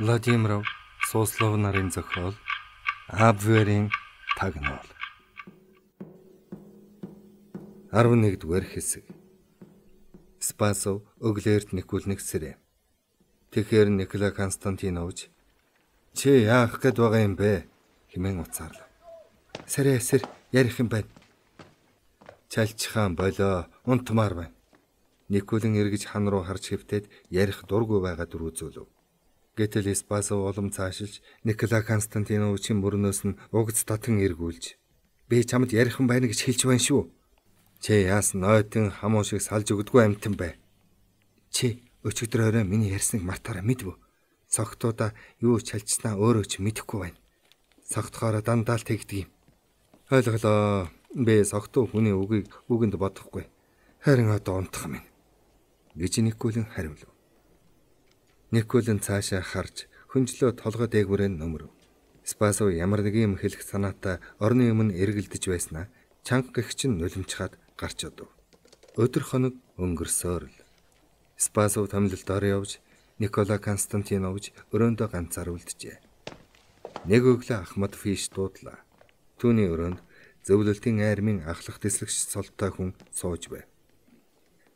Владимиров Суслов нарын зохиол Абверийн тагнуул 11-р хэсэг Спасов өглөөрт нэхүүлнэг сэрэ. Тэгэхэр Николай Константинович чи яах гээд байгаа юм бэ хэмээн уцаарлав. Сэрэ сэр ярих юм байна. Чалчхан болоо унтмаар байна. Николин эргэж хан руу харж хэвтээд ярих дургүй байгаа дүр үзүүлв. Гэтэл Испасо улам цаашилж Никола Константиновичийн мөрнөөс нь угц татан эргүүлж "Би чамд ярихан байна гэж хэлж байна шүү. Чи яасан нойтон хамуу шиг салж өгдөггүй амтан бай. Чи өчигдөр орой миний ярьсныг мартаараа мэдв. Цогтуудаа юу чалчснаа өөрөө ч мэдэхгүй байна. Цогтохоороо дандаа л тэгдэг юм. Ойлголоо. Би цогтуу хүний үгийг үгэнд бодохгүй. Харин одоо унтах минь." гэж Николин хариулв. Никулин цаашаа харж хөнчлөө толгой дээгүүрээ нөмрөв. Спасов ямар нэг юм хэлэх санаатай орны өмнө эргэлдэж байснаа чанга гихч нь нулимчхаад гарч одов. Өдөр хоног өнгөрсөөр л Спасов томлолт ор явж Никола Константинович өрөөндөө ганцаар үлджээ. Нэг өглөө Ахмад Фиш дуудлаа. Түүний өрөөнд зөвлөлтийн армийн ахлах тэслэгч солтой хүн сууж байв.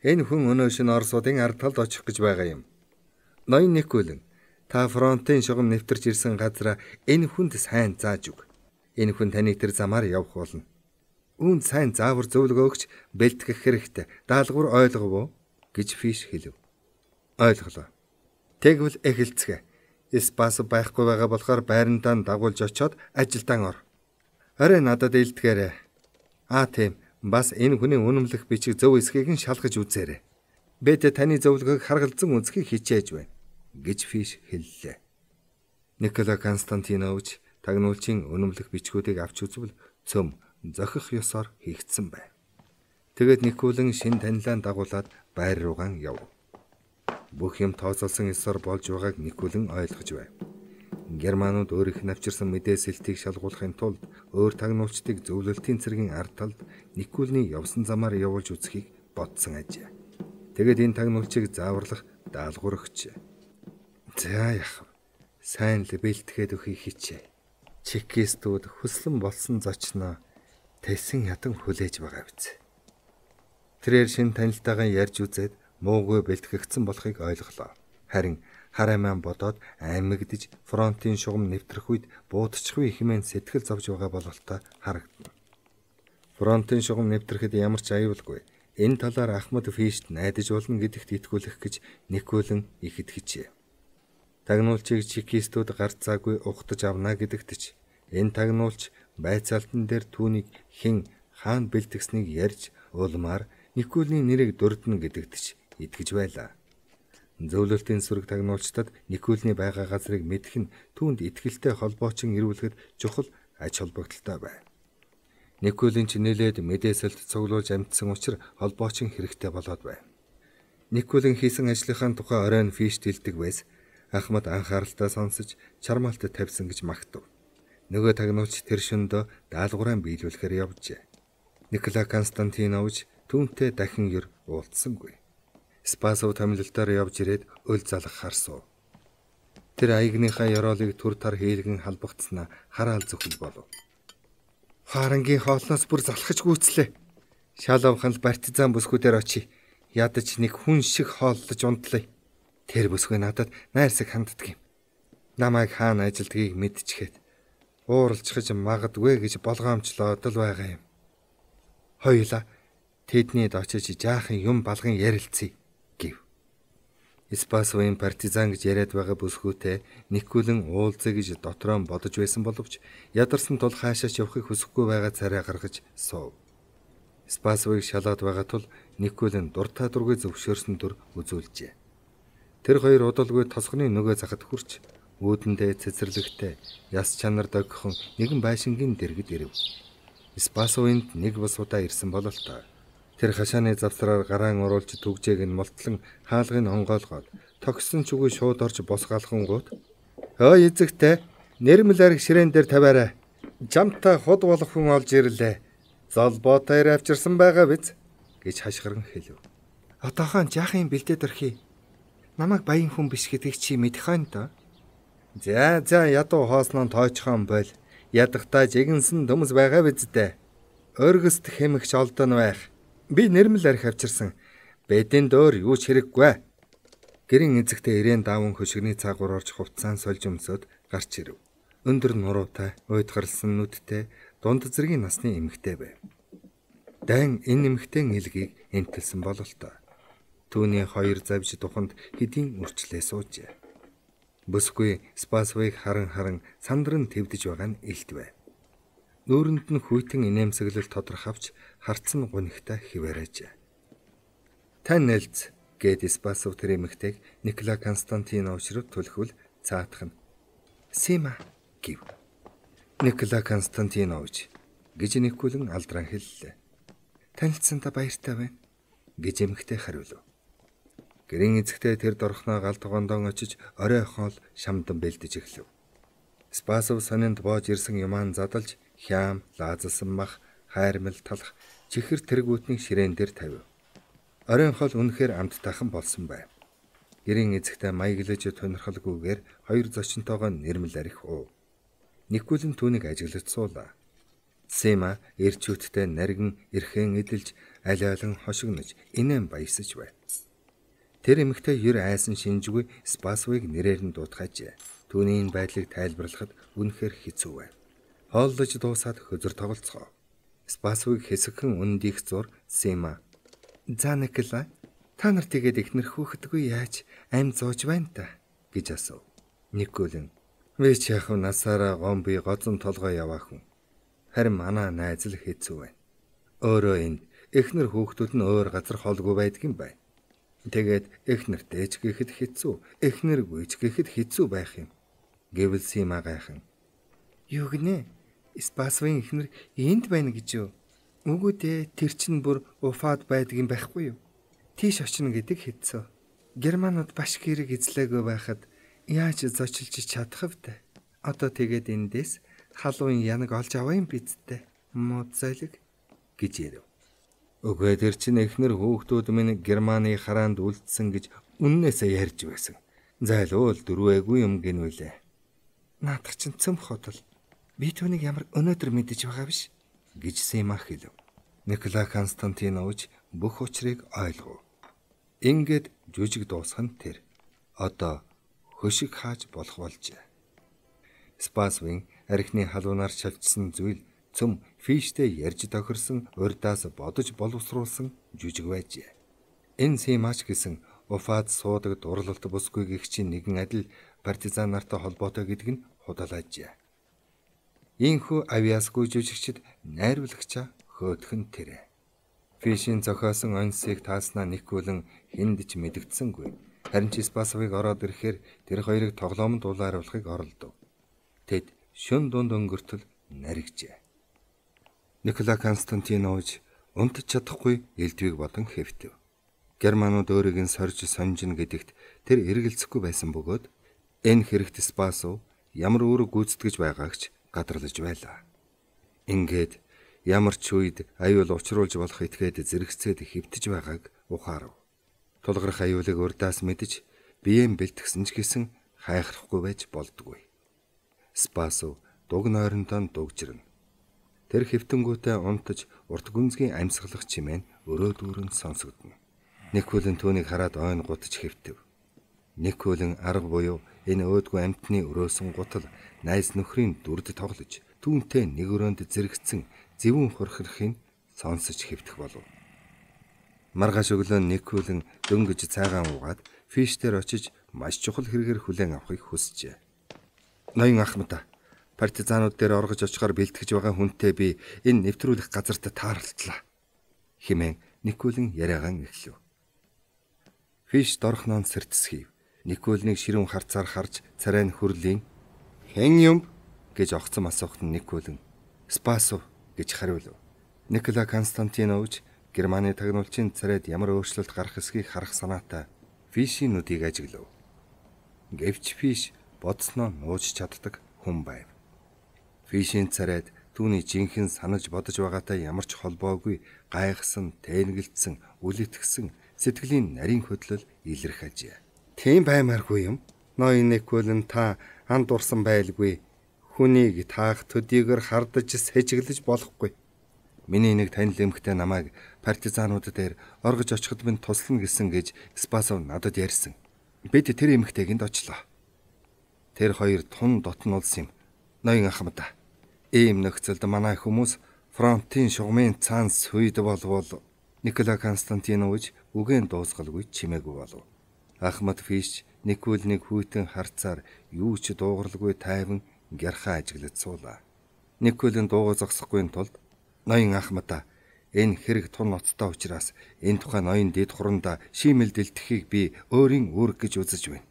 Энэ хүн өнөө шин Оросуудын ард талд очих гэж байгаа юм 81 гүлэн та фронтын шугам нэвтэрч ирсэн газара энэ хүнд сайн зааж өг. Энэ хүн таныг тэр замаар явах болно. Үүн сайн заавар зөвлөгөөгч бэлтгэх хэрэгтэй. Даалгавар ойлгов уу? гэж Фиш хэлв. Ойлголоо. Тэгвэл эхэлцгээ. Эспас байхгүй байгаа болохоор байрантаа дагуулж очиод ажилдаа ор. Арай надад илтгээрэй. Аа тийм. Бас энэ хүний үнэмлэх бичиг зөв эсхийг нь шалгаж үзээрэй бид таны зөвлөгөөг харгалзан үнсэхийг хичээж байна гэж Фиш хэллээ. Никола Константинович тагнуулчийн өнөмлөх бичгүүдийг авч үзвэл цөм зохих ёсоор хийгдсэн байна. Тэгэд Никулын шин танилаа дагуулад байр руугаа яв. Бүх юм тооцоолсон ёсоор болж байгааг Никулын ойлгож байв. Германууд өөрийнх нь авчирсан мэдээ сэлтийг шалгуулахын тулд өөр тагнуулчдыг зөвлөлтийн цэргийн ард талд Никулны явсан замаар явуулж үзэхийг бодсон ажээ. Тэгэд энэ тагнуулчийг зааварлах даалгавар өгч. За яах вэ? Сайн л бэлтгэхэд өхий хичээ. Чекистүүд хүслэн болсон зочноо тасэн ядан хүлээж байгаа биз. Тэрээр шин танилтайгаа ярьж үзээд муугүй бэлтгэгдсэн болохыг ойлголоо. Харин харайман бодоод аймагдж фронтын шугам нэвтрэх үед буудчихгүй хэмээн сэтгэл зовж байгаа бололтой харагдана. Фронтын шугам нэвтрэхэд ямар ч аюулгүй Энэ талаар Ахмад Фишт найдаж болно гэдэгт итгүүлэх гэж Никулин ихэд хичээ. Тагнуулчийг чекистүүд гарцаагүй ухтаж авна гэдэгт ч энэ тагнуулч байцаалтан дээр түүнийг хэн хаан бэлтгэснийг ярьж улмаар Никулины нэрийг дурдна гэдэгт ч итгэж байлаа. Зөвлөлтийн сүрэг тагнуулчдад Никулины байгаа газрыг мэдэх нь түүнд ихтгэлтэй холбоочин ирүүлэхэд чухал ач холбогдолтой байна. Николийн чинэлээд мэдээсэлд цуглуулж амьдсан учраас холбоочин хэрэгтэй болоод байв. Николийн хийсэн ажлынхаа тухай оройн фиш тэлдэг байс Ахмад анхааралтай сонсож чармаалт тавьсан гэж магтав. Нөгөө тагнуулч тэр шөндөө даалгавраа биелүүлэхээр явжээ. Никола Константинович түүнтэй дахин ер уулзсангүй. Спасов томилолтоор явж ирээд өл залах харсуу. Тэр аягныхаа ёроолыг төр тар хийлгэн халбагцсна хараал зөвхөн болов. Фарангийн хоолноос бүр залхаж гүйцлээ. Шалавхан л партизан бүсгүүдээр очие. Ядаж нэг хүн шиг хооллож унтлаа. Тэр бүсгүй надад найрсаг ханддаг юм. Намайг хаана ажилдгийг мэдчихэд ууралчхаж магадгүй гэж болгоомжлоод л байгаа юм. Хоёла тэднийд очиж жаахан юм балган ярилцъя. Спасовын партизан гэж яриад байгаа бүсгүүтэй нэггүлэн уулзъя гэж дотроо бодож байсан боловч ядарсан тул хаашаач явахыг хүсэхгүй байгаа царай гаргаж суув. Спасовыг шалаад байгаа тул нэггүлэн дуртай дургүй зөвшөөрсөн төр үзүүлжээ. Тэр хоёр удалгүй тосгоны нөгөө захад хүрч өөдөндөө цэцэрлэгтэй яс чанар догхон нэгэн байшингийн дэргэд ирэв. Спасовынд нэг бас удаа ирсэн бололтой. Тэр хашааны завсраар гараан оруулж түгжээг нь молтлон хаалгыг нь онгоолгоод тогссон ч үгүй шууд орж бос галхангууд "Ой эзэгтэй, нэрмэлэрэг ширээн дээр тавиарай. Жамтай ход болох хүн олж ирлээ. Золбоотой авчирсан байгаа биз?" гэж хашгиран хэлв. "Отоохон жаахан бэлдээд орхи. Намайг баян хүн биш гэдгийг чи мэдэх юм доо." За за ядуу хоосноо тойчхон бол ядахтаа жигэнсэн дүмс байгаа биз дээ. Өргөст хэмэгч олдон байх. Би нэрмэл арх авчирсан. Бэдэн дөөр юу ч хэрэггүй. Гэрийн эзэгтэй ирээн даавн хөшгний цаагуур орж хувцаан сольж өмсөд гарч ирэв. Өндөр нуруутай, уйдгарлсан нүдтэй, дунд зэргийн насны эмэгтэй байв. Дан энэ эмэгтэйн илгийг энтэлсэн бололтой. Түүний хоёр завж духанд хэдийн үрчлээ суужээ. Бүсгүй Спасвыг харан харан сандран твдэж байгаа нь илт байв нүүрэнд нь хүйтэн инээмсэглэл тодрох авч хартсан гунигтай хിവэрэж. Тань нэлц гэд Испасов тэр эмэгтэйг Никола Константинович руу түлхвэл цаатах нь Сима гэв. Никола Константинович гэж нэггүлэн алдран хэллээ. Танилцсандаа баяртай байна гэж эмэгтэй хариулв. Гэрийн эзэгтэй тэр дорхноо галт гондон очиж орой хоол шамдан бэлдэж эхлэв. Спасов санинд боож ирсэн юман задалж хям, лаазалсан мах, хайрмал талах чихэр тэргүүтний ширээн дээр тавив. Оройн хол үнэхээр амттайхан болсон байв. Гэрийн эзэгтэй маяглаж тонирхолгүйгээр хоёр зочинтойгоо нэрмэл арих уу. Никулин түүнийг ажиглаж суулаа. Сема эрчүүдтэй наргин эрхэн эдэлж аль алин хошигнож инээн баясаж байв. Тэр эмэгтэй юр айсан шинжгүй спасвыг нэрээр нь дуудгаажээ. Түүний энэ байдлыг тайлбарлахад үнэхээр хэцүү байв хооллож дуусаад хөзөр тоглоцгоо. Спасвиг хэсэгхэн үндийх зур Сима. За Никола та нар тэгээд ихнэр хөөхдгүй яаж амь зууж байна та гэж асуув. Николин би ч яах вэ насаараа гом би гозон толгой яваа хүн. Харин манай найз л хэцүү байна. Өөрөө энд эхнэр хөөхтүүд нь өөр газар хоолгүй байдгийн бай. Тэгээд эхнэр дээж гэхэд хэцүү, эхнэр гүйж гэхэд хэцүү байх юм гэвэл Сима гайхан. Юу гинэ? Спасвын эхнэр энд байна гэж юу? Үгүй дээ, тэр чинь бүр уфад байдаг юм байхгүй юу? Тийш очно гэдэг хэлсэн. Германууд баш гэрэг эзлээгүй байхад яаж зочилж чадах вдэ? Одоо тэгээд эндээс халуун янаг олж аваа юм биз дээ. Мод зайлэг гэж ирэв. Үгүй тэр чинь эхнэр хүүхдүүд минь Германы хараанд үлдсэн гэж үннээсээ ярьж байсан. Зайлуул дөрвөөгүй юм гинвэлээ. Наадах чинь цөм хотол Би түүнийг ямар өнөөдөр мэдэж байгаа биш гэж Сима хэлв. Николай Константинович бүх учрыг ойлгов. Ингээд жүжиг дуусхан тэр одоо хөшиг хааж болох болжээ. Спасвин архины халуунаар шавчсан зүйл цөм фиштэй ярьж тохирсон урдаас бодож боловсруулсан жүжиг байжээ. Энэ Симач гэсэн Уфад суудаг дурлалт бүсгүй гихчийн нэгэн адил партизан нартай холбоотой гэдг нь худалаажээ. Ийхүү авиасгүй жүжигчд найруулагчаа хөөдхөн тэрэ. Фишийн зохиосон онцгийг тааснаа нэггүлэн хүнд ч мэдгдсэнгүй. Харин ч Спасовыг ороод ирэхээр тэр хоёрыг тоглоомд дуулааруулахыг оролдов. Тэд шөн дунд өнгөртөл наригжээ. Никола Константинович унтж чадахгүй элдвийг бодон хэвтэв. Германууд өөрийг нь сорж сонжин гэдэгт тэр эргэлзэхгүй байсан бөгөөд энэ хэрэгт Спасов ямар үүрэг гүйцэтгэж байгаагч гадарлаж байлаа. Ингээд ямар ч үед аюул учруулж болох этгээд зэрэгцээд хэвтэж байгааг ухаарав. Тулгарх аюулыг урдаас мэдж биеэн бэлтгэсэн ч гэсэн хайхрахгүй байж болдгүй. Спасо дуг нойронтой дугжирнэ. Тэр хэвтэнгүүтээ унтаж урт гүнзгий амьсгалах чимээ нь өрөө дүүрэн сонсогдно. Нэг хүлэн түүнийг хараад ойн гутж хэвтэв. Нэг хүлэн арга буюу Энэ өөдгөө амтны өрөөсөн гутал найз нөхрийн дүрд тоглож түүнтэй нэг өрөөнд зэрэгцэн зэвүүн хөрхөрхийн сонсож хэвтэх болов. Маргааш өглөө нэг хүлэн дөнгөж цайгаан уугаад фиштээр очиж маш чухал хэрэгээр хүлээн авахыг хүсжээ. Ноён ахмада партизанууд дээр оргож очихоор бэлтгэж байгаа хүнтэй би энэ нэвтрүүлэх газарт тааралтлаа хэмээн Никулин яриагаан эхлэв. Фиш дорхноон сэрдэсхийв. Никулныг ширүүн харцаар харж царай нь хөрлийн "Хэн юм?" гэж огцом асуухад Никулн "Спасов" гэж хариулв. Никола Константинович Германы тагнуулчийн царайд ямар өөрчлөлт гарах эсэхийг харах санаатай Фишийн нүдийг ажиглав. Гэвч Фиш бодсноо нууж чаддаг хүн байв. Фишийн царайд түүний жинхэнэ санаж бодож байгаатай ямар ч холбоогүй гайхсан, тэнэгэлтсэн, үл итгэсэн сэтгэлийн нарийн хөдлөл илэрхэж. Тийм баймаргүй юм. Ноён Николн та анд урсан байлгүй. Хүнийг таах төдийгөр хардаж сэжиглэж болохгүй. Миний нэг танил эмхтэй намайг партизанууд дээр оргож очиход минь туслана гэсэн гэж Спасов надад ярьсан. Бид тэр эмхтэйгэнд очлоо. Тэр хоёр тун дотн улс юм. Ноён ахмада. Ийм нөхцөлд манай хүмүүс фронтын шугамын цаанс хүйд болвол Николай Константинович үгэн дуусгалгүй чимээгүй болов. Ахмад Фиш нэггүй нэг хүйтэн харцаар юу ч дуугарлагүй тайван гярхаа ажиглаж суулаа. Нэггүй л дуугаа зогсохгүй тулд ноён Ахмада энэ хэрэг тун ноцтой учраас энэ тухай ноён дэд хуранда шиймэлдэлтхийг би өөрийн үүрэг гэж үзэж байна.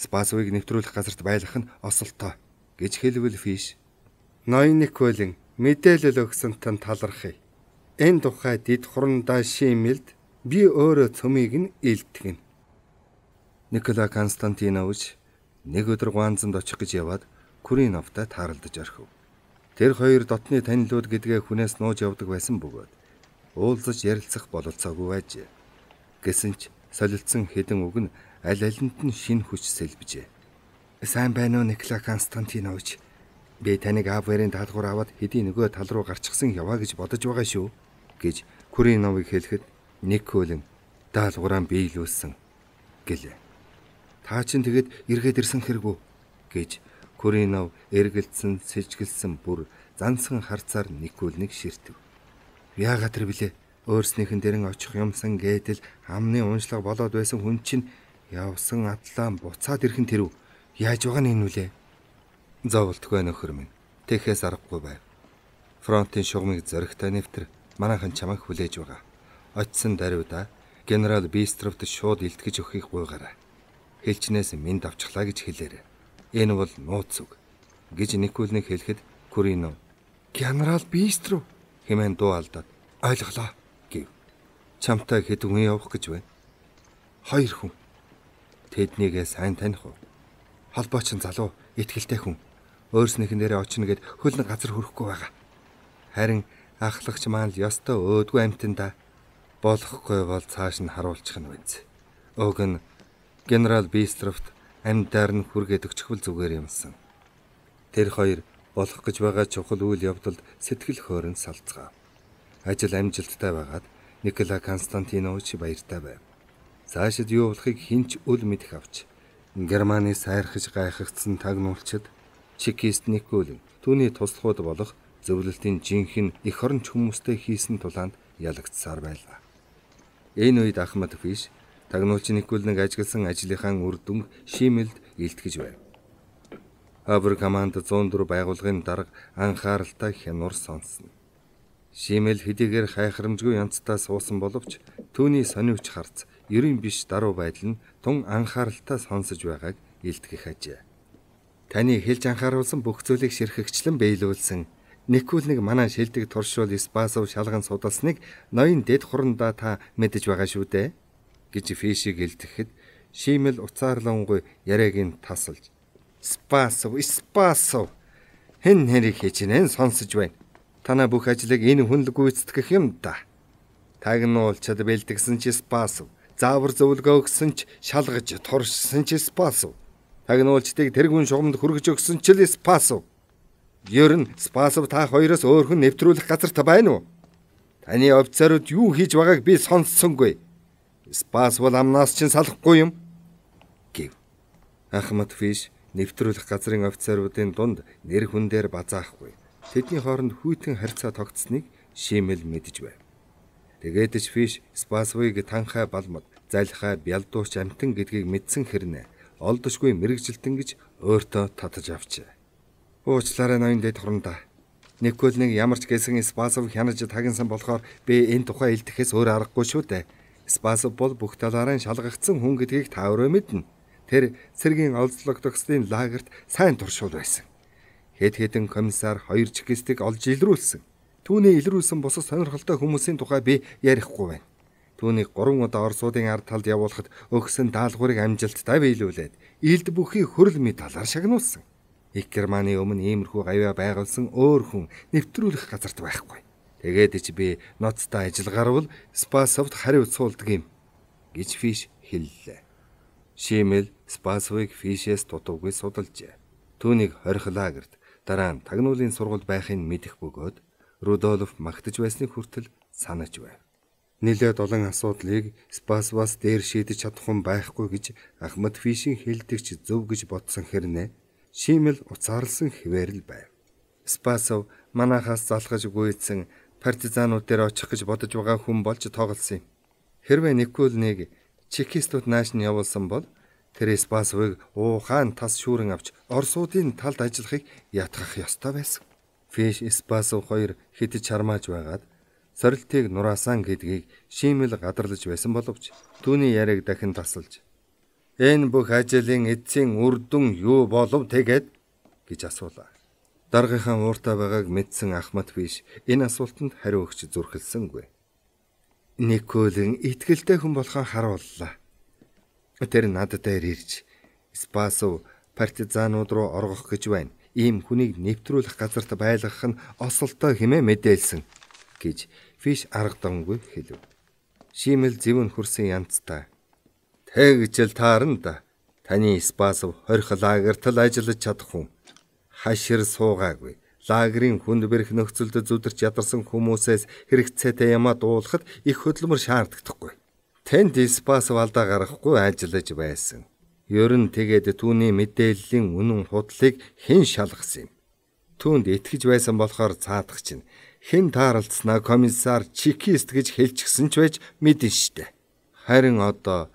Спасвыг нэвтрүүлэх газарт байлгах нь осолтой гэж хэлвэл Фиш ноён нэггүй л мэдээлэл өгсөнтэн талархъя. Энэ тухай дэд хурандаа шиймэлд би өөрөө цөмийг нь илтгэнэ. Никола Константинович нэг өдөр Гуанзанд очих гэж яваад Куриновтай тааралдаж орхив. Тэр хоёр дотны танилуд гэдгээ хүнээс нууж явдаг байсан бөгөөд уулзаж ярилцах бололцоогүй байжээ. Гэсэн ч солилцсон хэдэн үг нь аль алинд нь шинэ хүч сэлбэжээ. Сайн байна уу Никола Константинович? Би таныг Авэрийн даалгавар аваад хэдийн нөгөө тал руу гарчихсан яваа гэж бодож байгаа шүү гэж Куриновыг хэлэхэд Николын даалгавраа биелүүлсэн гэлээ. Та чинь тэгээд эргээд ирсэн хэрэггүй гэж Коринов эргэлдсэн, сэжгэлсэн бүр зансан харцаар нэггүй нэг ширтв. Яагаад тэр блэ? Өөрснийх нь дэрэн очих юмсан гэдэл амны уншлаг болоод байсан хүн чинь явсан адлаа буцаад ирхэн тэрв. Яаж байгаа нь энэ үлээ? Зовлтгүй нөхөр минь. Тэхээс аргагүй байв. Фронтын шугамыг зөрөгтэй нэвтэр манайхан чамайг хүлээж байгаа. Очсон даруйда генерал Бистровт шууд илтгэж өхийг гуйгараа хэлчнээс минь давчглаа гэж хэлээрээ. Энэ бол нууц үг гэж Никулник хэлэхэд Курино "Генерал Бистро" хэмээн дуу алдаад "Ойлголоо" гэв. Чамтай хэд хүн явах гэж байна? Хоёр хүн. Тэднийгээ сайн таних уу? Холбооч нь залуу, ихтгэлтэй хүн. Өөрснийх нь дээрээ очно гэд хөлн газар хөрөхгүй байгаа. Харин ахлагч маань л ёстой өөдгүй амтанда болохгүй бол цааш нь харуулчих нь биз. Уг нь генерал Бистрофт амьдаар нь хүргээд өчхвөл зүгээр юмсан. Тэр хоёр болох гэж байгаа чухал үйл явдалд сэтгэл хөөрн салцгаа. Ажил амжилттай байгаад Никола Константинович баяртай байв. Цаашид юу болохыг хинч үл мэдэх авч Германы сайрхаж гайхагдсан тагнуулчид чекист Николин түүний туслахуд болох зөвлөлтийн жинхэнэ эх оронч хүмүүстэй хийсэн тулаанд ялагдсаар байлаа. Энэ үед Ахмад Фиш Тагнуулч Никулныг ажигласан ажлынхаа үр дүнг шимэлд илтгэж байв. Хавр команд 104 байгуулгын дарга анхааралтай хянур сонсно. Шимэл хэдийгээр хайхрамжгүй янзтаа суусан боловч түүний сониуч харц ерэн биш даруй байдал нь тун анхааралтай сонсож байгааг илтгэх ажээ. Таны хэлж анхааруулсан бүх зүйлийг ширхэгчлэн биелүүлсэн Никулныг манай шилдэг туршуул Спасов шалган судалсныг ноён дэд хурандаа та мэдэж байгаа шүү дээ гэж Фэшиг элдэхэд шимэл уцаарлангүй яриаг нь тасалж "Спасов, спасов. Хэн хэрэг хийжнэ сонсож байна. Танаа бүх ажлыг энэ хүн л гүйцэтгэх юм да." Тагнуулчад бэлдгсэн ч спасов. Заавар зөвлөгөө өгсөн ч шалгаж туршсан ч спасов. Тагнуулчдыг тэргүүн шугамд хүргэж өгсөн ч л спасов. Ер нь спасов та хоёроос өөр хүн нэвтрүүлэх газар та байна уу? Таны офицерууд юу хийж байгааг би сонссонгүй. Спас бол амнаас чинь салахгүй юм гэв. Ахмад Фиш нэвтрүүлэх газрын офицеруудын дунд нэр хүн дээр базаахгүй. Тэдний хооронд хүйтэн харьцаа тогтсныг шимэл мэдж байв. Тэгээд ч Фиш Спасвыг танхаа балмад, залхаа бялдууч амтан гэдгийг мэдсэн хэрнээ олдошгүй мэрэгжилтэн гэж өөртөө татаж авчээ. Уучлаарай ноён дэд хурандаа. Николныг ямарч гэсэн Спасов хянаж тагнсан болохоор би энэ тухай илтгэхээс өөр аргагүй шүү дээ Спасов бол бүх талаараа шалгагдсан хүн гэдгийг та өөрөө мэднэ. Тэр цэргийн олзлогдохсын лагерт сайн туршуул байсан. Хэд хэдэн комиссар хоёр чекистийг олж илрүүлсэн. Түүний илрүүлсэн бусад сонирхолтой хүмүүсийн тухай би ярихгүй байна. Түүнийг 3 удаа Оросуудын ард талд явуулахад өгсөн даалгаврыг амжилттай биелүүлээд элд бүхий хөрөл медалаар шагнуулсан. Их Германы өмнө иймэрхүү гавья байгуулсан өөр хүн нэвтрүүлэх газарт байхгүй. Тэгээд ч би ноцтой ажил гарвал Спасовд хариу цуулдаг юм гэж Фиш хэллээ. Шимэл Спасовыг Фишээс дутуугүй судалжээ. Түүнийг хорхилаа гэрд дараа нь тагнуулын сургууль байхын мэдэх бөгөөд Рудольф магтаж байсныг хүртэл санаж байв. Нилээд олон асуудлыг Спасвас дээр шийдэж чадах хүн байхгүй гэж Ахмад Фишин хэлдэг ч зөв гэж бодсон хэрнээ Шимэл уцаарлсан хിവэр л байв. Спасов манахаас залхаж гүйцсэн партизанууд дээр очих гэж бодож байгаа хүн болж тоглосон юм. Хэрвээ Никулныг чекистүүд нааш нь явуулсан бол Тэрээс бас үг ухаан тас шүүрэн авч Орсуудын талд ажиллахыг ятгах ёстой байсан. Фэш Спасов хоёр хитэж чармааж байгаад сорилтыг нураасан гэдгийг шиймэл гадарлаж байсан боловч түүний яриг дахин тасалж энэ бүх ажлын эцсийн үр дүн юу болов тэгээд гэж асуулаа. Даргийнхаа ууртаа байгааг мэдсэн Ахмад биш энэ асуултанд хариу өгч зүрхэлсэнгүй. Николин итгэлтэй хүн болохоо харууллаа. Тэр над дээр ирж Спасов партизанууд руу оргох гэж байна. Ийм хүнийг нэвтрүүлэх газарт байлгах нь осолтой хэмээн мэдээлсэн гэж Фиш аргадангүй хэлв. Шимэл зэвн хөрсөн янзтай. Тэгжэл таарна да. Таны Спасов хорих лагерт л ажиллаж чадах хүн хашир суугаагүй. Лагерийн хүнд бэрх нөхцөлд зүдэрч ядарсан хүмүүсээс хэрэгцээтэй ямаа дуулахад их хөдөлмөр шаардлагагүй. Тэнд диспас валдаа гарахгүй ажиллаж байсан. Ер нь тэгээд түүний мэдээллийн үнэн хутлыг хэн шалгасан юм? Түүнд итгэж байсан болохоор цаадах чинь хэн тааралцсанаа комиссар чекист гэж хэлчихсэн ч байж мэдэн штэ. Харин одоо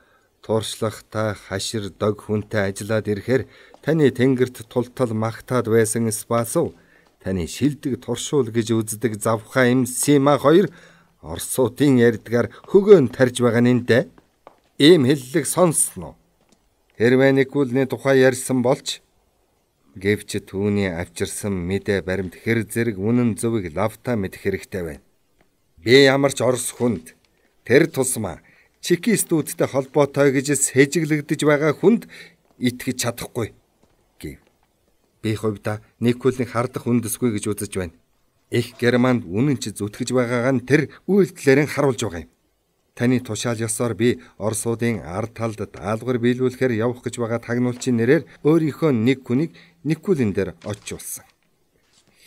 тууршлах та хашир дог хүнтэй ажиллаад ирэхээр Таны тэнгэрт тултал магтаад байсан Спасов таны шилдэг туршуул гэж үздэг завхаа им Сима 2 Орсуутын ярдгаар хөгөөн тарж байгаа нь дэ. Ийм хэллэг сонсноо. Хэрвээ нэггүлний тухай ярьсан болж гэвч түүний авчирсан мэдээ баримт хэр зэрэг үнэн зөвийг лавта мэд хэрэгтэй байна. Би ямар ч орс хүнд тэр тусмаа чекистүүдтэй холбоотой гэж сэжиглэгдэж байгаа хүнд итгэж чадахгүй. Би хувьда нэг хүлийн хардах үндэсгүй гэж үзэж байна. Их Германд үнэн ч зүтгэж байгаагаа нь тэр үйлдэлээрэн харуулж байгаа юм. Таны тушаал ёсоор би Оросуудын ард талд даалгавар биелүүлэхээр явах гэж байгаа тагнуулчийн нэрээр өөрийнхөө нэг хүнийг Никулин дээр очиулсан.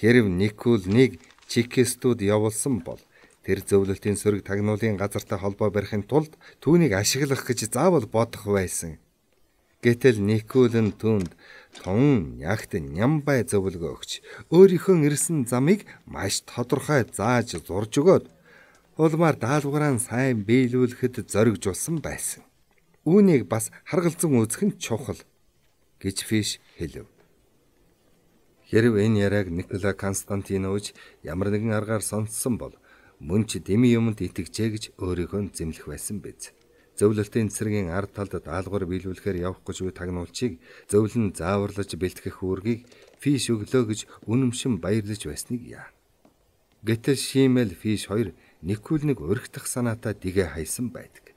Хэрв Никулныг чекистүүд явуулсан бол тэр зөвлөлтийн сөрөг тагнуулын газартай холбоо барихын тулд түүнийг ашиглах гэж заавал бодох байсан. Гэтэл Никулэн түнд Тун ягт нямбай зөвлөгөө өгч өөрийнхөө ирсэн замыг маш тодорхой зааж зурж өгөөд улмаар даалгавраа сайн биелүүлэхэд зоригжуулсан байсан. Үүнийг бас харгалзан үзэх нь чухал гэж Фиш хэлв. Хэрв энэ яриаг Никола Константинович ямар нэгэн аргаар сонссон бол мөн ч дэми юмд итгэжээ гэж өөрийгөө зэмлэх байсан биз зөвлөлтийн цэцэргийн ард талд даалгавар биелүүлэхээр явах гэж буй тагнуулчийг зөвлөн зааварлаж бэлтгэх үүргийг фиш өглөө гэж үнэмшин баярлаж байсныг яа. Гэтэл Шимэл фиш хоёр Никулныг өргөдөх санаатай дигэ хайсан байдаг.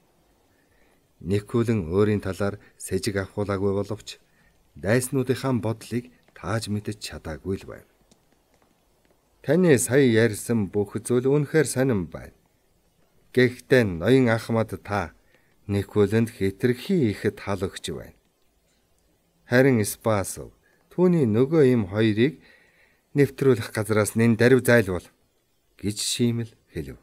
Никулн өөрийн талаар сэжиг авахулаагүй боловч дайснуудынхаа бодлыг тааж мэдэж чадаагүй л байв. Таны сая ярьсан бүх зүйл үнэхээр сонирн байна. Гэхдээ ноён Ахмад та Никулэнд хитрхи ихэд хал өгч байна. Харин Спасов түүний нөгөө им хоёрыг нэвтрүүлэх газраас нэн дарив зайлуул гэж шиймэл хэлв.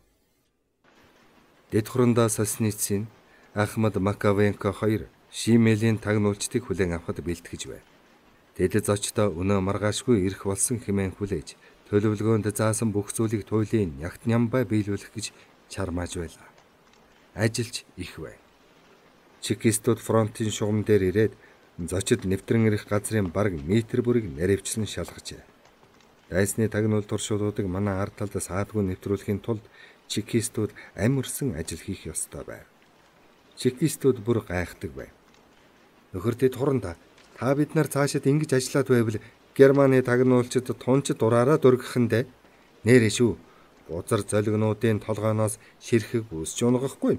Дэд хурандаа Сосницын Ахмад Макавенко хоёр шимэлийн тагнуулчдыг хүлээн авахд бэлтгэж байна. Тэд зочдоо өнөө маргаашгүй ирэх болсон хэмээн хүлээж төлөвлөгөөнд заасан бүх зүйлийг туйлын ягт нямбай биелүүлэх гэж чармааж байлаа. Ажилч их байна чекистүүд фронтын шугам дээр ирээд зочид нэвтрэн ирэх газрын бараг метр бүрийг наривчлан шалгажээ. Дайсны тагнуул туршуулуудыг манай ард талдас аадгүй нэвтрүүлэхийн тулд чекистүүд амарсан ажил хийх ёстой байв. Чекистүүд бүр гайхдаг байв. Нөхөрдөд хуранда та бид нар цаашид ингэж ажиллаад байвал Германы тагнуулчид тунч дураараа дөргөхөндөө нэрэ шүү. Бузар золигнуудын толгооноос ширхэг үсч унагахгүй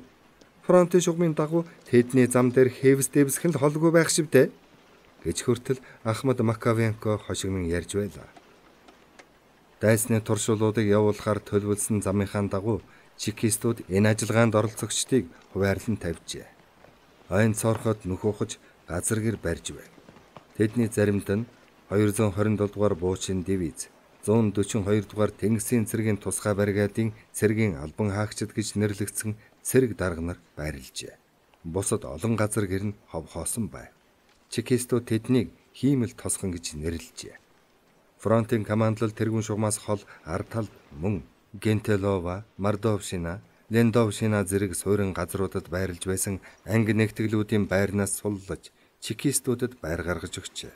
фронтын шугамын дагуу тэдний зам дээр хэвс дэвсгэн л холгүй байх шивдэ гэж хүртэл Ахмад Макавенко хошигнон ярьж байлаа. Дайсны туршуулуудыг явуулахаар төлөвлөсөн замынхаа дагуу чекистүүд энэ ажиллагаанд оролцогчдыг хуваарлан тавьжээ. Айн цорхот нөхөхөж газар гэр барьж байна. Тэдний заримд нь 227 дугаар буучин дивиз 142 дугаар Тэнгисийн цэргийн тусгай бригадын цэргийн албан хаагчид гэж нэрлэгдсэн сэрэг дарга нар байрлжээ. Бусад олон газар гэрн ховхоосон байв. Чекистүүд тэднийг хиймэл тосгон гэж нэрлэжээ. Фронтын командлал тэргүүн шугамаас хол ар талд мөн Гентелова, Мардовшина, Лендовшина зэрэг суурин газруудад байрлж байсан анги нэгтгэлүүдийн байрнаас суллаж чекистүүдэд байр гаргаж өгчээ.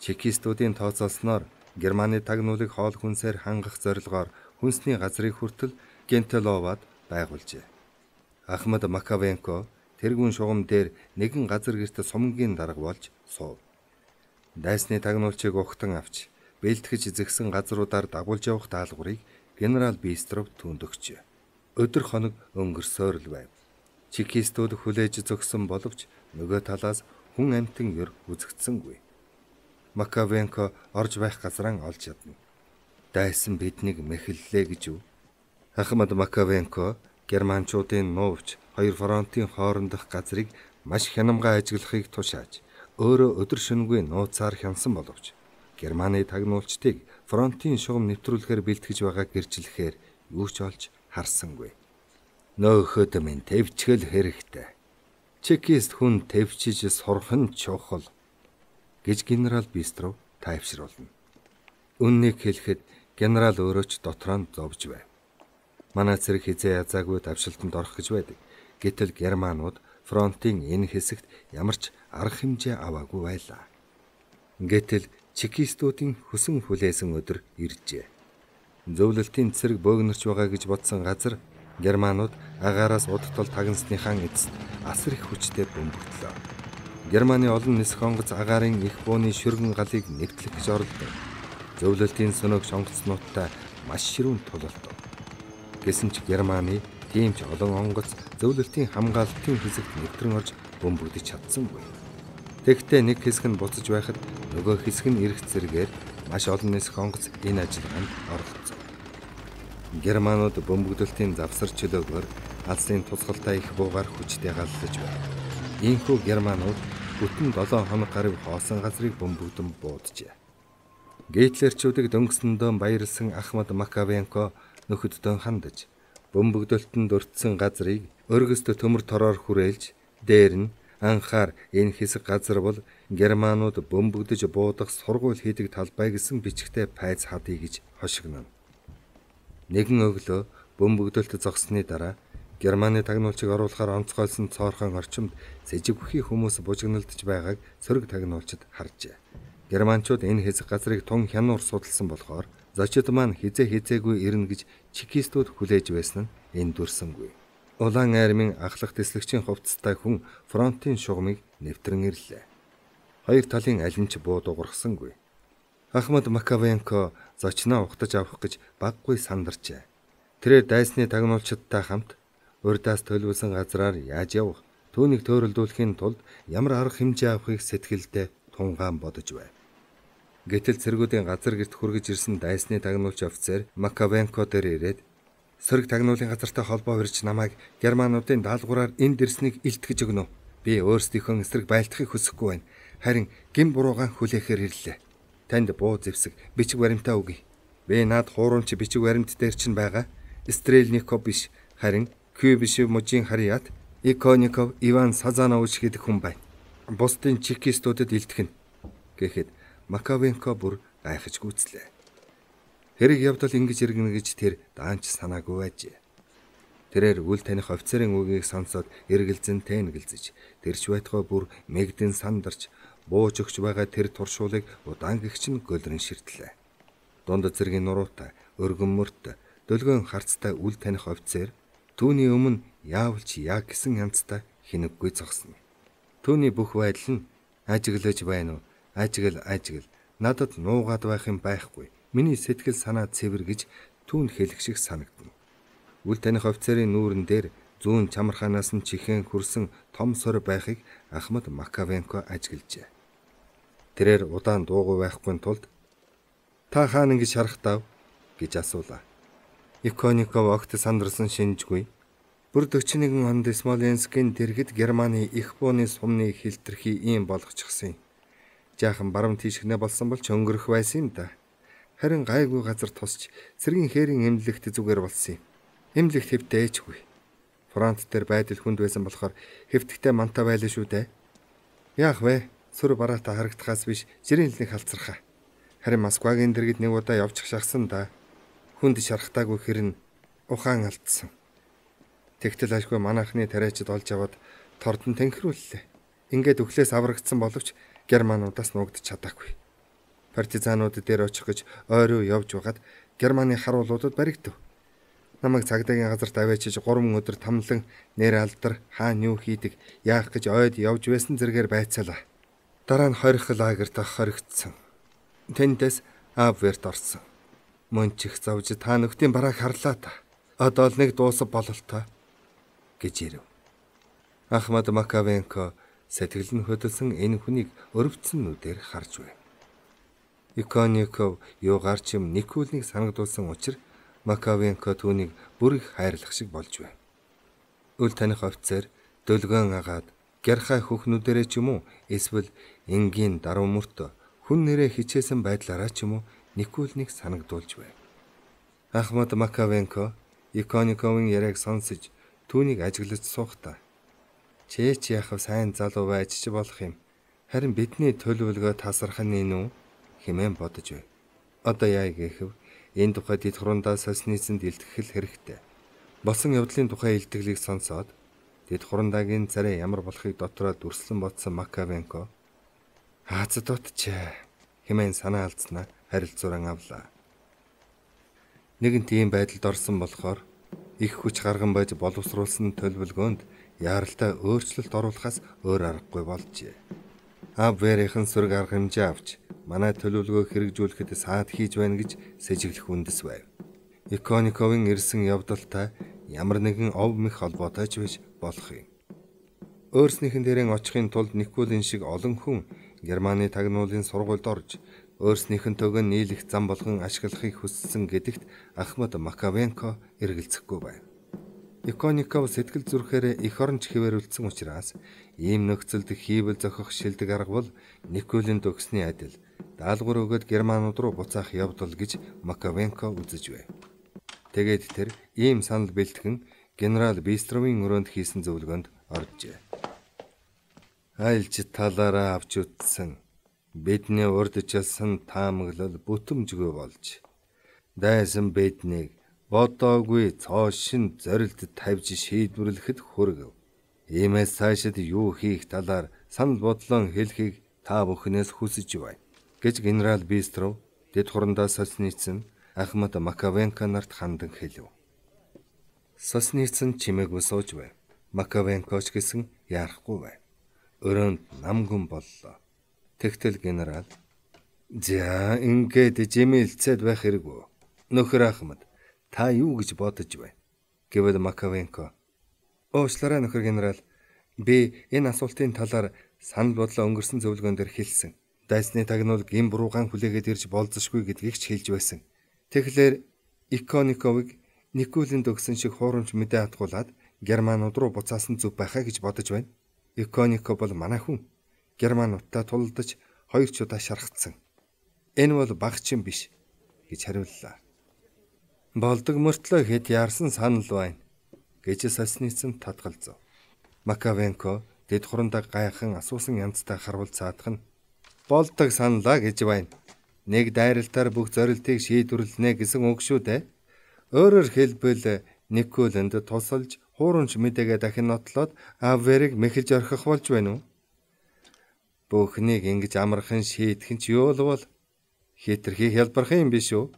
Чекистүүдийн тооцоолсноор Германы тагнуулыг хоол хүнсээр хангах зорилгоор хүнсний газрыг хүртэл Гентеловад байгуулжээ. Ахмад Макавенко тэргүүн шугам дээр нэгэн газар гэрт сумгийн дарга болж суув. Дайсны тагнуулчийг ухтан авч бэлтгэж зэгсэн газруудаар дагуулж явах даалгаврыг генерал Бистров түнд өгчээ. Өдөр хоног өнгөрсөөр л байв. Чекистүүд хүлээж зөгсөн боловч нөгөө талаас хүн амтан ер үзэгдсэнгүй. Макавенко орж байх газраа олж чадна. Дайсан биднийг мэхэллээ гэж үү? Ахмад Макавенко Германчуудын нуувч хоёр фронтын хоорондох газрыг маш хянамгай ажиглахыг тушааж өөрөө өдөр шөнөгүй нууцаар хянсан боловч Германы тагнуулчдыг фронтын шугам нэвтрүүлэхээр бэлтгэж байгааг гэрчлэхээр юу ч олж харсангүй. Нөөхөд минь төвчгөл хэрэгтэй. Чекист хүн төвчиж сурах нь чухал гэж генерал Бистров тайвшруулна. Үннийг хэлэхэд генерал өөрөө ч дотоод зовж байв. Манай зэрэг хизээ язаагүй давшилтанд орох гэж байдаг. Гэтэл германууд фронтын энэ хэсэгт ямар ч арга хэмжээ аваагүй байлаа. Гэтэл чекистүүдийн хөсөн хүлээсэн өдөр иржээ. Зөвлөлтийн цэрэг бөөгнөрч байгаа гэж бодсон газар германууд агаараас удтал тагнасныхаа эцэст асар их хүчтэй бөмбөгдлөө. Германы олон нисэх онгоц агаарын их бууны шүргэн галыг нэгтлэх гэж оролдов. Зөвлөлтийн сөнөг шонгоцнуудтай маш ширүүн тулалдав. Гэсэн ч Германы тийм ч олон онгоц зөвлөлтийн хамгаалалтын хэсэгт нэвтрэн орж бөмбөрдөж чадсангүй. Тэгтээ нэг хэсэг нь буцаж байхад нөгөө хэсэг нь эргц зэрэгээр маш олон нисэх онгоц энэ ажиллагаанд оролцсон. Германууд бөмбөгдөлтийн завсар чөлөөгөр алсын тусгалтай их буугаар хүчтэй галлаж байна. Иймхүү германууд бүтэн 7 хоног гаруй хоосон газрыг бөмбөгдөн бууджээ. Гитлерчүүдийг дөнгөсөндөө баярлсан Ахмад Макавенко нөхөддөө хандаж бөмбөгдөлтөнд өртсөн газрыг өргөстө төмөр тороор хүрээлж дээр нь анхаар энэ хэсэг газар бол германууд бөмбөгдөж буудах сургууль хийдэг талбай гэсэн бичгтэй пайз хадъя гэж хошигнов. Нэгэн өглөө бөмбөгдөлт зогссны дараа Германы тагнуулчийг оруулахаар онцгойлсон цоорхон орчимд с ิจ бүхий хүмүүс бужигналдж байгааг сөрөг тагнуулчид харжээ. Германчууд энэ хэсэг газрыг тун хянуур судалсан болохоор зочид маань хизээ хизээгүй ирнэ гэж чекистүүд хүлээж байсан нь эндүрсэнгүй. Улаан армийн ахлах тэслэгчийн хувцастай хүн фронтын шугамыг нэвтрэн ирлээ. Хоёр талын аль нь ч буу дуурхсангүй. Ахмад Макавенко зочноо ухтаж авах гэж баггүй сандарчээ. Тэрээр дайсны тагнуулчдтай хамт урдаас төлөвлөсөн газраар яаж явах, түүнийг төөрөлдүүлэхийн тулд ямар арга хэмжээ авахыг сэтгэлдээ тунгаан бодож байв. Гэтэл цэргүүдийн газар гэрт хүргэж ирсэн дайсны тагнуулч офицер Макавенко дээр ирээд сөрөг тагнуулын газартай холбоо барьж намайг германуудын даалгавраар энд ирснийг илтгэж өгнө. Би өөрсдийнхөө эсрэг байлтахыг хүсэхгүй байна. Харин гин буруугаан хүлээхээр ирлээ. Танд буу зевсэг бичиг баримтаа өгье. Би над хуурамч бичиг баримт дээр чинь байгаа. Стрельников биш, харин Кюбишев мужийн харьяат Икоников Иван Сазанович гэдэг хүн байна. Бусдын чекистүүдэд илтгэн гэхэд Макавенко бүр гайхаж гүйцлээ. Хэрэг явдал ингэж иргэнэ гэж тэр даанч санаагүй байжээ. Тэрээр үл таних офицерын үгийг сонсоод эргэлзэн тэнглэзэж, тэрч байтгаа бүр мэгдэн сандарч бууж өгч байгаа тэр туршуулыг удаан гихч нь гөлрөн ширтлээ. Дунд зэргийн нуруутай, өргөн мөрт, дөлгөөн харцтай үл таних офицер түүний өмнө яавалч яг гэсэн янзтай хинэггүй зогсно. Түүний бүх байдал нь ажиглаж байна уу? Ажигэл ажигэл надад нуугаад байх юм байхгүй. Миний сэтгэл санаа цэвэргэж түүн хэлэх шиг санагдана. Үл таних офицерийн нүүрэн дээр зүүн чамарханаас нь чихэн хөрсөн том сор байхыг Ахмад Макавенко ажиглжээ. Тэрээр удаан дуугүй байхгүй тулд та хаана ингэж шарахтав гэж асуулаа. Икоников огт сандарсан шинжгүй. Бүр 41 онд Смоленскийн дэргэд Германы их бууны сумны хилтерхий ийм болгочихсон юм. Жаахан барам тийшгнээ болсон бол ч өнгөрөх байсан юм да. Харин гайгүй газар тусч цэргийн хээрийн эмнэлэгт зүгээр болсон юм. Эмнэлэгт хэв дээжгүй. Фронт дээр байдал хүнд байсан болохоор хэвтгтээ манта байлаа шүү дээ. Яах вэ? Сүр бараата харагдахаас биш жирийн хэлнийг халцрахаа. Харин Москвагийн дэргэд нэг удаа явчих шахсан да. Хүнд шархтаагүй хэрн ухаан алдсан. Тэгтэл ажгүй манайхны тариачид олж аваад тордон тэнхрүүллээ. Ингээд өглөөс аврагдсан боловч германуудаас нуугдч чадаагүй. Партизанууд дээр очих гэж ойроо явж байгаад германы харуулуудад баригдав. Намайг цагдаагийн газарт аваачиж 3 өдөр тамлан нэр алдар хаа юу хийдэг яах гэж ойд явж байсан зэрэгээр байцаалаа. Дараа нь хорих лагерт хоригдсан. Тэндээс Абверт орсон. Мөнчих завж та нөхдийн бараг харлаа та. Одоо л нэг дуусах бололтой гэж ирэв. Ахмад Макавенко Сэтгэл нь хөдөлсөн энэ хүнийг өрөвцөн нүдээр харж байв. Икоников юу гарч юм Никулныг санагдуулсан учраас Макавенко түүнийг бүр их хайрлах шиг болж байв. Өл таних офицер дөлгөн агаад гэр хай хөхнүүдэрэг ч юм уу эсвэл энгийн даруй мөрт хүн нэрэ хичээсэн байдлаараа ч юм уу Никулныг санагдуулж байв. Ахмад Макавенко Икониковын яриаг сонсож түүнийг ажиглаж суухтаа Чээч яхав сайн залуу байж ч болох юм. Харин бидний төлөвлөгөө тасрах нь энэ үү хэмээн бодож байв. Одоо яа гэхэв энэ тухай дэд хурандаа соснийцэнд илтгэхэл хэрэгтэй. Болсон явдлын тухай илтгэлийг сонсоод дэд хурандаагийн царай ямар болохыг дотроо дүрслэн бодсон Макавенко хаацад утчээ хэмээн санаа алдснаа харилцууран авлаа. Нэгэн тийм байдалд орсон болохоор их хүч гарган байж боловсруулсан төлөвлөгөөнд яаралтай өөрчлөлт оруулахаас өөр аргагүй болжээ. Абверийн сөрөг арга хэмжээ авч манай төлөвлөгөө хэрэгжүүлэхэд саад хийж байна гэж сэжиглэх үндэс байв. Икониковын ирсэн явдалтай ямар нэгэн ов мэх холбоотой ч биш болох юм. Өөрснийхэн дээрэн очихын тулд Никулин шиг олон хүн Германы тагнуулын сургуульд орж өөрснийхөнтэйгөө нийлэх зам болгон ашиглахыг хүссэн гэдэгт Ахмад Макавенко эргэлзэхгүй байв. Икоников сэтгэл зүрхээр эх оронч хэвэрүүлсэн учраас ийм нөхцөлд хийвэл зохих шилдэг арга бол Николинд өгсний адил даалгавар өгөөд германууд руу буцаах явдал гэж Маковенко үзэж байв. Тэгээд тэр ийм санал бэлтгэн генерал Бистровын өрөөнд хийсэн зөвлөгөөнд оржээ. Айлч талаараа авч утсан бидний урд жилсэн таамаглал бүтэмжгүй болж дайсан биднийг бодоогүй цоо шин зорилт тавьж шийдвэрлэхэд хүргэв. Иймээс цаашид юу хийх талаар санал бодлон хэлхийг та бүхнээс хүсэж байна. гэж генерал Бистров дэд хурандаа Сосницын Ахмад Макавенко нарт хандан хэлв. Сосницын чимээгүй сууж байв. Макавенкоч гэсэн яарахгүй байв. Өрөөнд намгүн боллоо. Тэгтэл генерал "За, ингээд жимэлцээд байх хэрэггүй. Нөхөр Ахмад Та юу гэж бодож байна? гэвэл Макавенко. Өөчлөрөө нөхөр генерал би энэ асуултын талаар санал бодлоо өнгөрсөн зөвлөгөөн дээр хэлсэн. Дайсны тагнуулг эм буруугаан хүлээгээд ирж болзошгүй гэдгийг ч хэлж байсан. Тэгэхээр Икониковыг Никулинд өгсөн шиг хуурамч мэдээ хатгуулад германууд руу буцаасан зүг байхаа гэж бодож байна. Иконико бол манай хүн. Германуудтай тулдаж хоёр ч удаа шархацсан. Энэ бол баг чинь биш гэж хариуллаа болдог мөртлөө хэд яарсан санал байна гэж сосницэн татгалзав. Макавенко дэд хуранда гайхан асуусан янзтай харвал цаадах нь болдог саналаа гэж байна. Нэг дайралтаар бүх зорилтыг шийдвэрлэнэ гэсэн үг шүү дээ. Өөрөөр хэлбэл Николанд тусалж хуурамч мэдээгээ дахин нотлоод Аверыг мэхэлж орхих болж байна уу? Бүхнийг ингэж амархан шийдэх нь ч юу л бол хитрхи хялбархан юм биш үү?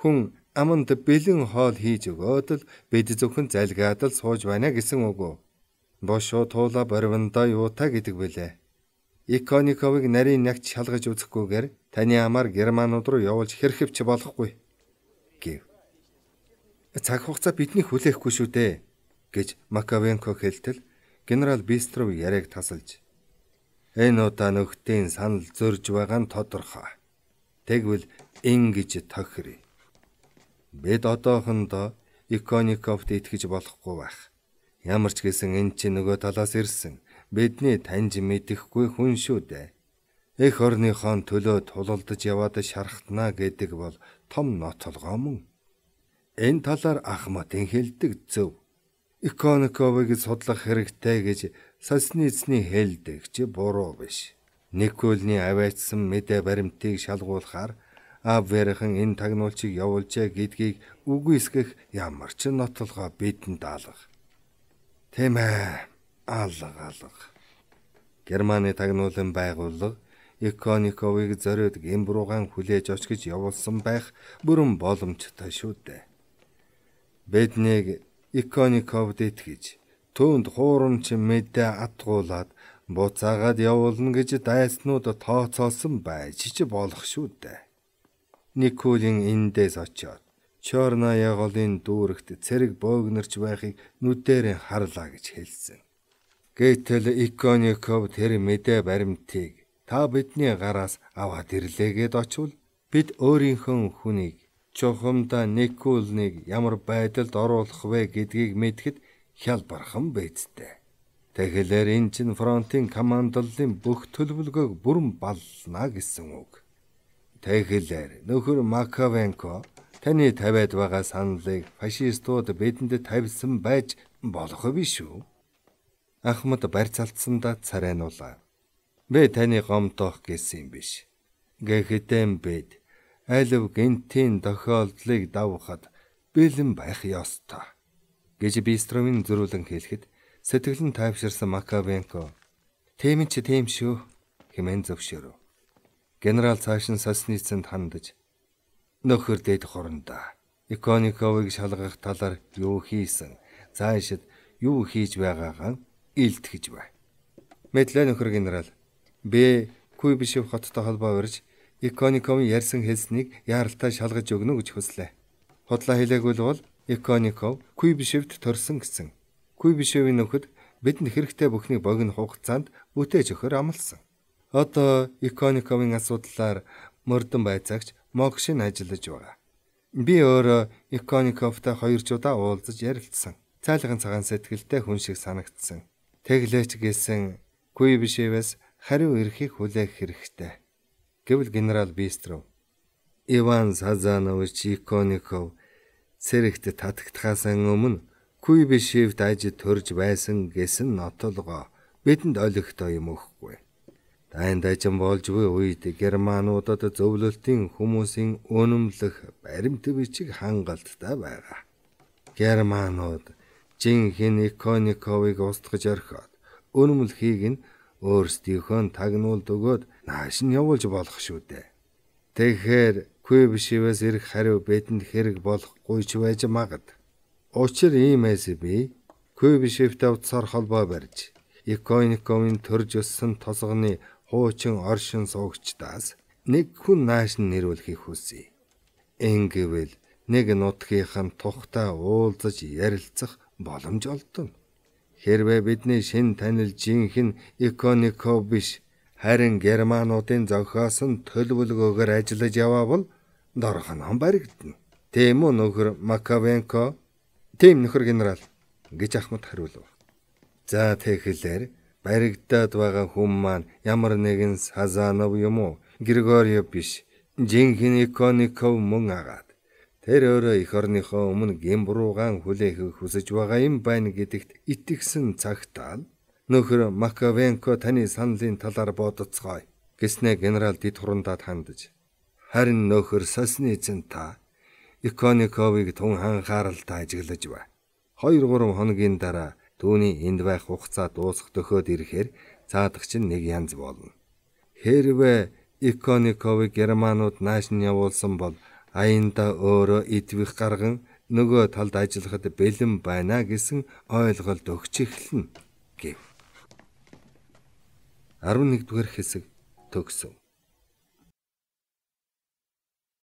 Хүн аманд бэлэн хоол хийж өгөөд л бид зөвхөн залгиад л сууж байна гэсэн үг үү. Бошо туула боривнда юутай гэдэг бэлээ. Икониковыг нарийн нягт шалгаж үзэхгүйгээр таны амаар германууд руу явуулж хэрхэвч болохгүй гэв. Цаг хугацаа бидний хүлээхгүй шүү дээ гэж Макавенко хэлтэл генерал Бистров яриаг тасалж энэ удаа нөхдийн санал зөрж байгаа нь тодорхой. Тэгвэл ингэж тохирё. Бид одоохондоо Икониковт итгэж болохгүй байх. Ямар ч гэсэн эн чинь нөгөө талаас ирсэн. Бидний таньж мэдэхгүй хүн шүү дээ. Эх орныхон төлөө тулалдаж яваад шархтана гэдэг бол том нотолгоо мөн. Энэ талар Ахмадын хэлдэг зөв. Икониковыг судлах хэрэгтэй гэж сосницны хэлдэг чи буруу биш. Николны аваачсан мэдээ баримтыг шалгуулахаар Абверхэн энэ тагнуулчийг явуулжээ гэдгийг үгүйсгэх ямар ч нотолгоо бидэнд алга. Тийм ээ. Алга алга. Германы тагнуулын байгууллага Икониковыг зориуд гимбруугаан хүлээж оч гэж явуулсан байх бүрэн боломжтой шүү дээ. Биднийг Икониковд итгэж түүнд хуурамч мэдээ атгуулад буцаагаад явуулна гэж дайснууд тооцоолсон байж ч болох шүү дээ. Никулин эндээс очиод Чорная голын дүүрэгт цэрэг боогнорч байхыг нүдээр харлаа гэж хэлсэн. Гэтэл Икоников тэр мэдээ баримтыг та бидний гараас аваад ирлээгээд очивол бид өөрийнхөө хүнийг чухамда Никулныг ямар байдалд оруулах вэ гэдгийг мэдхэд хял бархан байцтай. Тэгэхээр эн чин фронтын командолын бүх төлөвлөгөөг бүрэн баллана гэсэн үг. Тэгэхлээр нөхөр Макавенко таны тавиад байгаа саналыг фашистууд бидэнд тавьсан байж болох биш үү? Ахмад барьцаалцсандаа царайнуулаа. Би таны гомдох гэсэн юм биш. Гэхэдэн бид айлв гентийн тохиолдлыг давхад бэлэн байх ёстой. гэж Бистровын зөрүүлэн хэлэхэд сэтгэлэн тайвширсан Макавенко "Тийм ч тийм шүү" хэмээн зөвшөөрөв генерал цааш нь Сосницэнд хандаж нөхөр дэд хоронда Икониковыг шалгах талаар юу хийсэн цаашид юу хийж байгаагаа илтгэж бай. Мэдлээ нөхөр генерал. Б Куйбишев хоттой холбоо урьж Икониковын ярьсан хэлснийг яаралтай шалгаж өгнө гэж хүслээ. Худлаа хэлээгүүл бол Икоников Куйбишевд төрсөн гэсэн. Куйбишевийн нөхөд бидэнд хэрэгтэй бүхний богино хугацаанд бүтээж өгөхөр амласан. Одоо Икониковын асуудлаар мөрдөн байцаагч Мокшин ажиллаж байгаа. Би өөрөө Икониковтай хоёр удаа уулзаж ярилцсан. Цайлгын цагаан сэтгэлтэй хүн шиг санагдсан. Тэглээч гэсэн "Гүй бишээс хариу эрхийг хүлээх хэрэгтэй" гэвэл генерал Бистров Иван Сазанович Икоников цэрэгт татагтахаас өмнө Куйбишевд ажид төрж байсан гэсэн нотолгоо бидэнд ойлгохтой юм өгхгүй. Дайн дайчин болж буй үед германуудад зөвлөлтийн хүмүүсийн өнөмлөх баримт бичиг хангалттай байгаа. Германууд жинхэнэ Икониковыг устгаж орхиод өнөмлөхийг нь өөрсдийнхөө тагнуулд өгөөд нааш нь явуулж болох шүү дээ. Тэгэхээр Куйбишевээс ирэх хариу бидэнд хэрэг болохгүй ч байж магад. Учир иймээс би Куйбишевтэй утсаар холбоо барьж Икониковын төрж өссөн тосгоны хуучин оршин суугчдаас нэг хүн нааш нь нэрүүлэхийг хүсье. Ингэвэл нэг нутгийнхан тухтай уулзаж ярилцах боломж олдоно. Хэрвээ бидний шин танил жинхэнэ иконико биш харин германуудын зохиосон төлөвлөгөөгөр ажиллаж яваавал дорхон баригдана. Тийм үү нөхөр Макавенко? Тийм нөхөр генерал гэж Ахмад хариулв. За тэгэхээр баригдаад байгаа хүн маань ямар нэгэн Сазанов юм уу? Григорьев биш. Жинхэнэ Коников мөн агаад. Тэр өөрөө эх орныхоо өмнө гимбруугаан хүлээх хүсэж байгаа юм байна гэдэгт итгэсэн цагтаа нөхөр Макавенко таны саналын талаар бодоцгоё гэснээ генерал дид хурандаад хандаж. Харин нөхөр сасны эзэн та Икониковыг тун анхааралтай ажиглаж ба. 2 3 хоногийн дараа Түүний энд байх хугацаа дуусах төхөөд ирэхээр цаадагч нь нэг янз болно. Хэрвээ Икониковы германууд нааш нь явуулсан бол аянда өөрөө идвих гарган нөгөө талд ажиллахад бэлэн байна гэсэн ойлголт өгч эхэлнэ гэв. 11 дугаар хэсэг төгсөв.